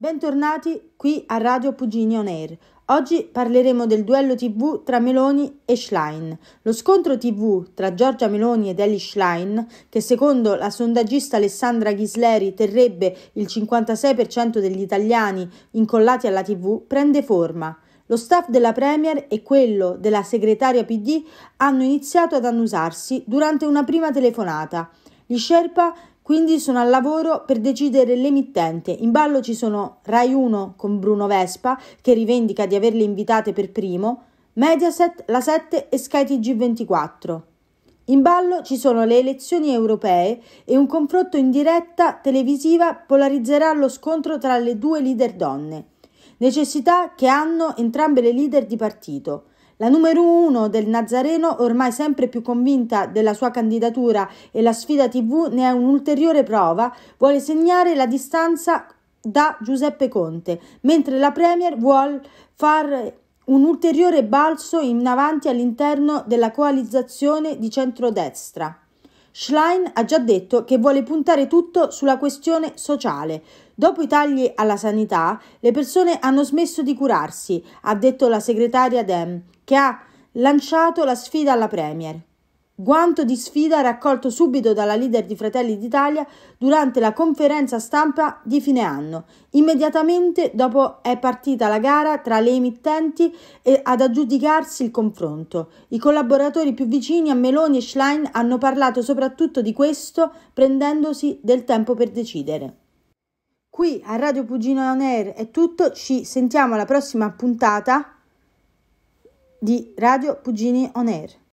Bentornati qui a Radio Pugini On Air. Oggi parleremo del duello TV tra Meloni e Schlein. Lo scontro TV tra Giorgia Meloni ed Ellie Schlein, che secondo la sondaggista Alessandra Ghisleri terrebbe il 56% degli italiani incollati alla TV, prende forma. Lo staff della Premier e quello della segretaria PD hanno iniziato ad annusarsi durante una prima telefonata. Gli Sherpa quindi sono al lavoro per decidere l'emittente. In ballo ci sono Rai 1 con Bruno Vespa, che rivendica di averle invitate per primo, Mediaset, La 7 e Sky TG24. In ballo ci sono le elezioni europee e un confronto in diretta televisiva polarizzerà lo scontro tra le due leader donne. Necessità che hanno entrambe le leader di partito. La numero uno del Nazareno, ormai sempre più convinta della sua candidatura e la sfida TV ne è un'ulteriore prova, vuole segnare la distanza da Giuseppe Conte, mentre la Premier vuole far un ulteriore balzo in avanti all'interno della coalizzazione di centrodestra. Schlein ha già detto che vuole puntare tutto sulla questione sociale. Dopo i tagli alla sanità, le persone hanno smesso di curarsi, ha detto la segretaria Dem, che ha lanciato la sfida alla Premier. Guanto di sfida raccolto subito dalla leader di Fratelli d'Italia durante la conferenza stampa di fine anno. Immediatamente dopo è partita la gara tra le emittenti e ad aggiudicarsi il confronto. I collaboratori più vicini a Meloni e Schlein hanno parlato soprattutto di questo, prendendosi del tempo per decidere. Qui a Radio Pugino On Air è tutto, ci sentiamo alla prossima puntata di Radio Pugini On Air.